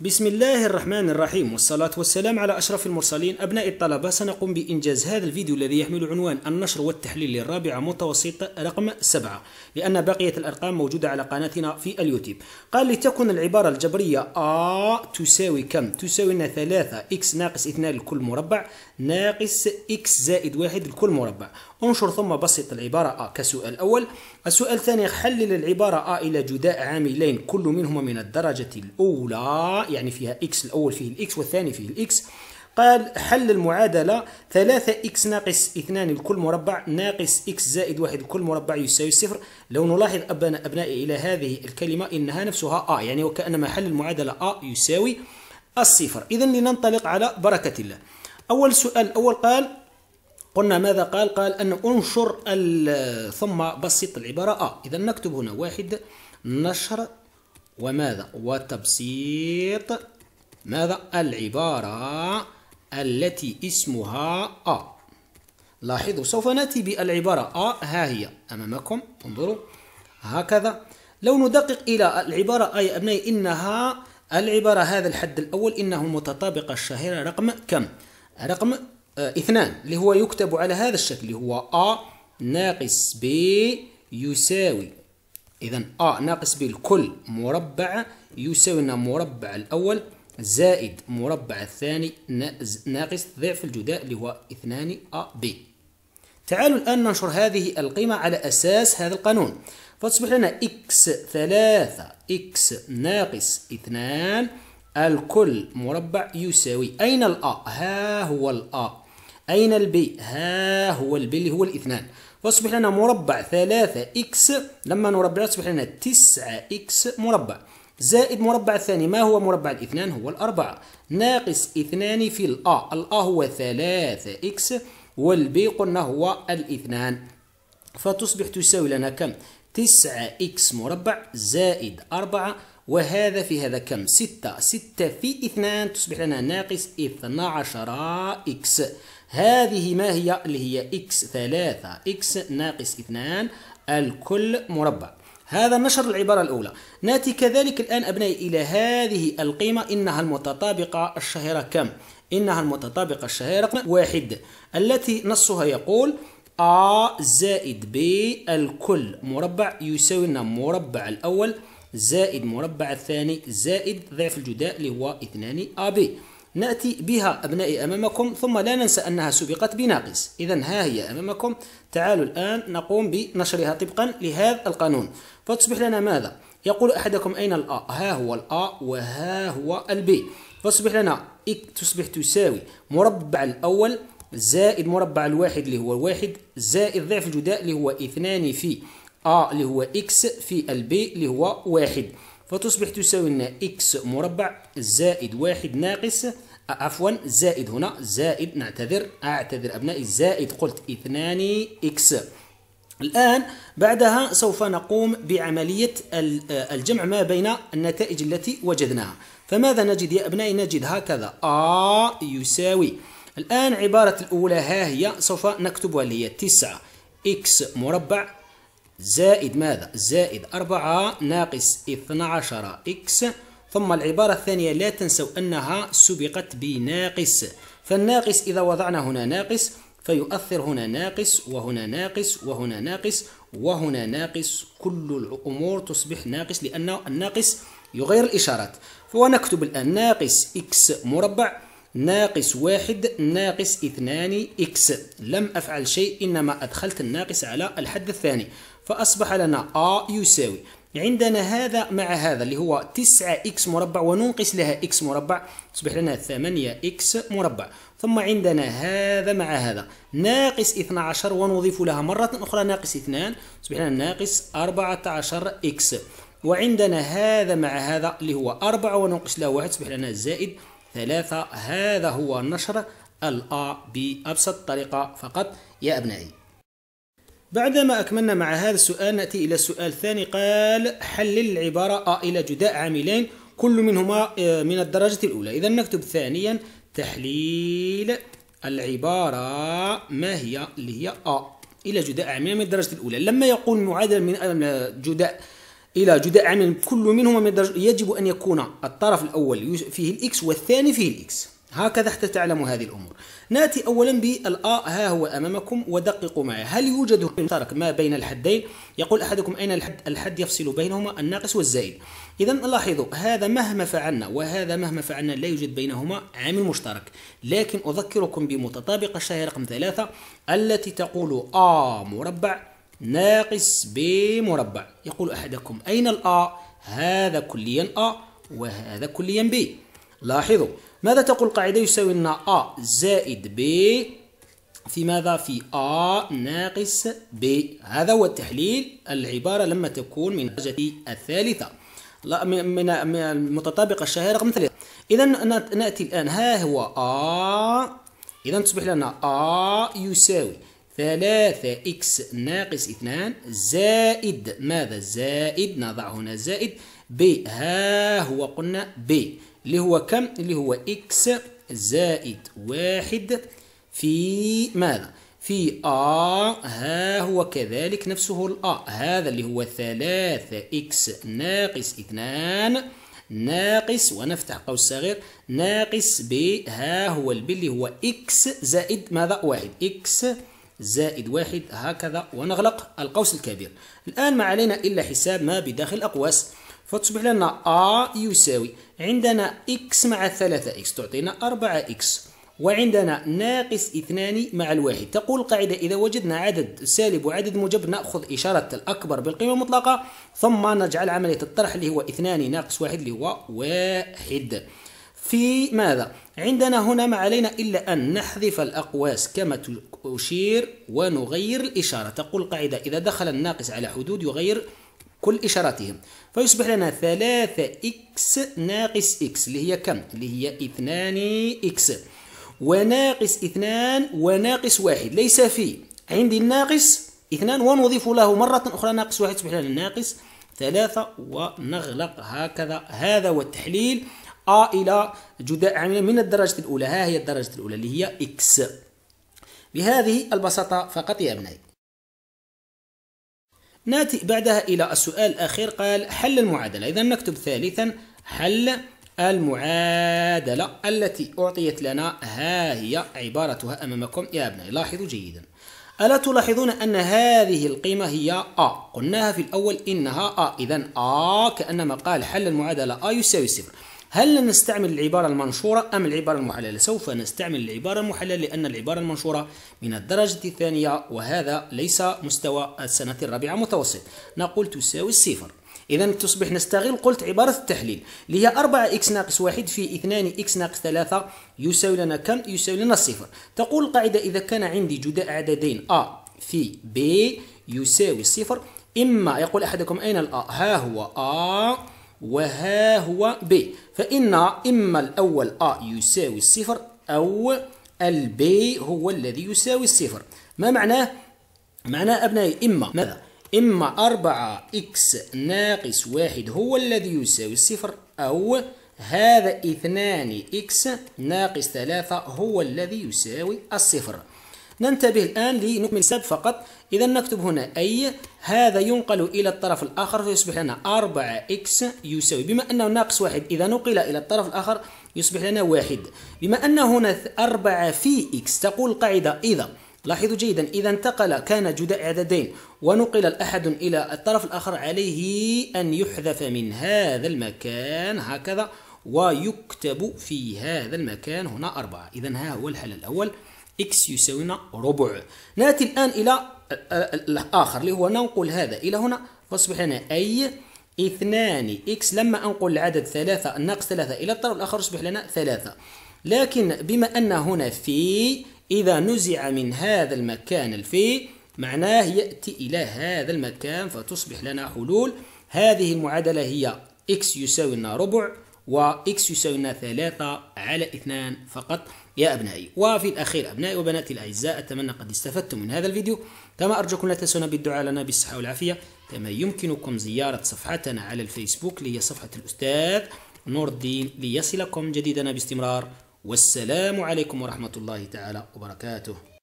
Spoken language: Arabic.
بسم الله الرحمن الرحيم والصلاة والسلام على أشرف المرسلين أبناء الطلبة سنقوم بإنجاز هذا الفيديو الذي يحمل عنوان النشر والتحليل للرابعة متوسطة رقم 7 لأن بقية الأرقام موجودة على قناتنا في اليوتيوب قال لتكن العبارة الجبرية آ تساوي كم؟ تساوي لنا 3 إكس ناقص 2 لكل مربع ناقص إكس زائد 1 لكل مربع انشر ثم بسط العبارة أ آه، كسؤال أول السؤال الثاني حلل العبارة أ آه، إلى جداء عاملين كل منهما من الدرجة الأولى يعني فيها إكس الأول فيه الإكس والثاني فيه الإكس قال حل المعادلة 3x ناقص 2 الكل مربع ناقص إكس زائد 1 الكل مربع يساوي صفر لو نلاحظ أبناء أبنائي إلى هذه الكلمة إنها نفسها أ آه، يعني وكأنما حل المعادلة أ يساوي الصفر إذا لننطلق على بركة الله أول سؤال أول قال قلنا ماذا قال قال أن أنشر ثم بسيط العبارة آه إذا نكتب هنا واحد نشر وماذا وتبسيط ماذا العبارة التي اسمها آ لاحظوا سوف نأتي بالعبارة آ ها هي أمامكم انظروا هكذا لو ندقق إلى العبارة أي أبنائي إنها العبارة هذا الحد الأول إنه المتطابقة الشهيرة رقم كم؟ رقم آه، اثنان اللي هو يكتب على هذا الشكل اللي هو أ ناقص ب يساوي إذا أ ناقص ب الكل مربع يساوي لنا مربع الأول زائد مربع الثاني ناقص ضعف الجداء اللي هو اثنان أ ب تعالوا الآن ننشر هذه القيمة على أساس هذا القانون فتصبح لنا إكس ثلاثة إكس ناقص اثنان الكل مربع يساوي أين الأ؟ ها هو الأ أين البي؟ ها هو البي اللي هو الاثنان، فأصبح لنا مربع ثلاثة إكس لما نربع أصبح لنا تسعة إكس مربع، زائد مربع الثاني ما هو مربع الاثنان؟ هو الأربعة، ناقص اثنان في الأ، الأ هو ثلاثة إكس والبي قلنا هو الاثنان، فتصبح تساوي لنا كم؟ تسعة إكس مربع زائد أربعة وهذا في هذا كم؟ ستة ستة في اثنان تصبح لنا ناقص اثنى عشر إكس. هذه ما هي اللي هي إكس ثلاثة إكس ناقص اثنان الكل مربع هذا نشر العبارة الأولى نأتي كذلك الآن أبنائي إلى هذه القيمة إنها المتطابقة الشهيرة كم؟ إنها المتطابقة الشهيرة واحد التي نصها يقول A زائد B الكل مربع يساوي لنا مربع الأول زائد مربع الثاني زائد ضعف الجداء اللي هو 2 AB نأتي بها أبنائي أمامكم ثم لا ننسى أنها سبقت بناقص إذا ها هي أمامكم تعالوا الآن نقوم بنشرها طبقا لهذا القانون فتصبح لنا ماذا؟ يقول أحدكم أين الأ؟ ها هو الأ وها هو البي فتصبح لنا تصبح تساوي مربع الأول زائد مربع الواحد اللي هو واحد زائد ضعف الجداء اللي هو اثنان في أ اللي هو إكس في البي اللي هو واحد فتصبح تساوي لنا إكس مربع زائد واحد ناقص آه، عفوا زائد هنا زائد نعتذر أعتذر أبنائي زائد قلت اثنان إكس الآن بعدها سوف نقوم بعملية آه، الجمع ما بين النتائج التي وجدناها فماذا نجد يا أبنائي نجد هكذا آ يساوي الآن عبارة الأولى ها هي سوف نكتبها اللي هي 9 إكس مربع زائد ماذا؟ زائد 4 ناقص 12 إكس ثم العبارة الثانية لا تنسوا أنها سبقت بناقص فالناقص إذا وضعنا هنا ناقص فيؤثر هنا ناقص وهنا ناقص وهنا ناقص وهنا ناقص كل الأمور تصبح ناقص لأن الناقص يغير الإشارات فنكتب الآن ناقص إكس مربع ناقص واحد ناقص اثنان إكس لم أفعل شيء إنما أدخلت الناقص على الحد الثاني فأصبح لنا A يساوي عندنا هذا مع هذا اللي هو 9x مربع وننقص لها x مربع تصبح لنا 8x مربع ثم عندنا هذا مع هذا ناقص 12 ونضيف لها مرة أخرى ناقص 2 تصبح لنا ناقص 14x وعندنا هذا مع هذا اللي هو 4 وننقص له 1 تصبح لنا زائد 3 هذا هو نشر الأ بأبسط طريقة فقط يا أبنائي بعدما أكملنا مع هذا السؤال نأتي إلى السؤال الثاني قال حلل العبارة أ إلى جداء عاملين كل منهما آه، من الدرجة الأولى إذا نكتب ثانيا تحليل العبارة ما هي اللي هي أ إلى جداء عاملين من الدرجة الأولى لما يقول معادلة آه، من جداء إلى جداء عاملين كل منهما من الدرجة يجب أن يكون الطرف الأول فيه الإكس والثاني فيه الإكس هكذا حتى تعلموا هذه الأمور نأتي أولا بالآ ها هو أمامكم ودققوا معي هل يوجد مشترك ما بين الحدين يقول أحدكم أين الحد الحد يفصل بينهما الناقص والزائد إذا لاحظوا هذا مهما فعلنا وهذا مهما فعلنا لا يوجد بينهما عامل مشترك لكن أذكركم بمتطابقة الشهيره رقم ثلاثة التي تقول آ مربع ناقص ب مربع يقول أحدكم أين الآ هذا كليا آ وهذا كليا ب لاحظوا ماذا تقول القاعدة يساوي لنا A زائد B في ماذا؟ في A ناقص B هذا هو التحليل العبارة لما تكون من الدرجة e الثالثة لا من المتطابقة الشهيرة رقم ثلاثة إذا نأتي الآن ها هو A إذا تصبح لنا A يساوي ثلاثة إكس ناقص اثنان زائد ماذا؟ زائد نضع هنا زائد ب ها هو قلنا ب اللي هو كم اللي هو إكس زائد واحد في ماذا في آ ها هو كذلك نفسه الآ هذا اللي هو ثلاثة إكس ناقص اثنان ناقص ونفتح قوس صغير ناقص ب ها هو البي اللي هو إكس زائد ماذا واحد إكس زائد واحد هكذا ونغلق القوس الكبير الآن ما علينا إلا حساب ما بداخل الأقواس فتصبح لنا A يساوي عندنا x مع 3x تعطينا 4x وعندنا ناقص اثنان مع الواحد تقول القاعدة إذا وجدنا عدد سالب وعدد موجب نأخذ إشارة الأكبر بالقيمة المطلقة ثم نجعل عملية الطرح اللي هو اثنان ناقص واحد اللي هو واحد في ماذا؟ عندنا هنا ما علينا إلا أن نحذف الأقواس كما تشير ونغير الإشارة تقول القاعدة إذا دخل الناقص على حدود يغير كل إشاراتهم فيصبح لنا 3x ناقص x اللي هي كم؟ اللي هي 2x وناقص 2 وناقص 1 ليس في عندي الناقص 2 ونضيف له مرة أخرى ناقص 1 يصبح لنا ناقص 3 ونغلق هكذا هذا هو التحليل أ إلى جداء يعني من الدرجة الأولى ها هي الدرجة الأولى اللي هي x بهذه البساطة فقط يا أبنائي ناتي بعدها إلى السؤال الأخير قال حل المعادلة إذا نكتب ثالثا حل المعادلة التي أعطيت لنا ها هي عبارتها أمامكم يا أبنائي لاحظوا جيدا ألا تلاحظون أن هذه القيمة هي أ قلناها في الأول إنها أ إذا أ كأنما قال حل المعادلة أ يساوي صفر هل نستعمل العبارة المنشورة أم العبارة المحللة؟ سوف نستعمل العبارة المحللة لأن العبارة المنشورة من الدرجة الثانية وهذا ليس مستوى السنة الرابعة متوسط نقول تساوي الصفر إذا تصبح نستغل قلت عبارة التحليل اللي هي 4 إكس ناقص 1 في 2 إكس ناقص 3 يساوي لنا كم؟ يساوي لنا الصفر تقول القاعدة إذا كان عندي جداء عددين A في B يساوي الصفر إما يقول أحدكم أين الأ؟ ها هو A وها هو ب فإن إما الأول أ يساوي الصفر أو البي هو الذي يساوي الصفر ما معناه؟ معناه أبنائي إما ماذا؟ إما 4 إكس ناقص واحد هو الذي يساوي الصفر أو هذا اثنان إكس ناقص ثلاثة هو الذي يساوي الصفر ننتبه الآن لنكمل السب فقط إذا نكتب هنا أي هذا ينقل إلى الطرف الآخر فيصبح لنا 4x يساوي بما أنه ناقص واحد إذا نقل إلى الطرف الآخر يصبح لنا واحد بما أن هنا 4 في x تقول القاعدة إذا لاحظوا جيدا إذا انتقل كان جداء عددين ونقل الأحد إلى الطرف الآخر عليه أن يحذف من هذا المكان هكذا ويكتب في هذا المكان هنا أربعة إذا ها هو الحل الأول إكس يساوينا ربع نأتي الآن إلى الآخر اللي هو ننقل هذا إلى هنا فاصبح لنا أي اثنان إكس لما أنقل العدد ثلاثة ناقص ثلاثة إلى الطرف الآخر يصبح لنا ثلاثة لكن بما أن هنا في إذا نزع من هذا المكان الفي معناه يأتي إلى هذا المكان فتصبح لنا حلول هذه المعادلة هي إكس يساوي ربع وإكس يساوي 3 ثلاثة على اثنان فقط يا أبنائي وفي الأخير أبنائي وبناتي الأعزاء أتمنى قد استفدتم من هذا الفيديو كما أرجوكم لا تنسونا بالدعاء لنا بالصحة والعافية كما يمكنكم زيارة صفحتنا على الفيسبوك اللي هي صفحة الأستاذ نور الدين ليصلكم جديدنا باستمرار والسلام عليكم ورحمة الله تعالى وبركاته